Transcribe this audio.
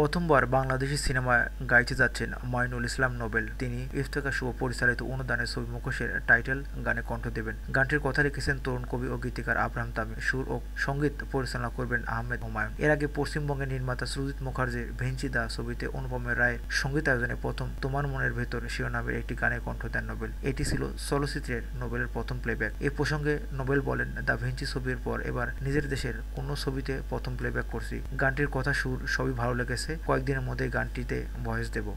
প্রথমবার বাংলাদেশি সিনেমায় গাইতে যাচ্ছেন মাইনুল ইসলাম নোবেল তিনি ইফতেকা শুভ পরিচালিত অনুদানের ছবি মুখোশের টাইটেল গানে কণ্ঠ দেবেন গানটির কথা লিখেছেন তরুণ কবি ও গীতিকার আব্রাহাম তামি সুর ও সঙ্গীত পরিচালনা করবেন আহমেদ হুমায়ুন এর আগে পশ্চিমবঙ্গের নির্মাতা সুজিত মুখার্জি ভেঞ্চি দা ছবিতে অনুপমের রায়ের সঙ্গীত আয়োজনে প্রথম তোমার মনের ভেতর শিরোনামের একটি গানে কণ্ঠ দেন নোবেল এটি ছিল চলচ্চিত্রের নোবেলের প্রথম প্লেব্যাক এ প্রসঙ্গে নোবেল বলেন দা ভেঞ্চি ছবির পর এবার নিজের দেশের কোনো ছবিতে প্রথম প্লেব্যাক করছি গানটির কথা সুর সবই ভালো লেগেছে কয়েকদিনের মধ্যে গানটিতে ভয়েস দেব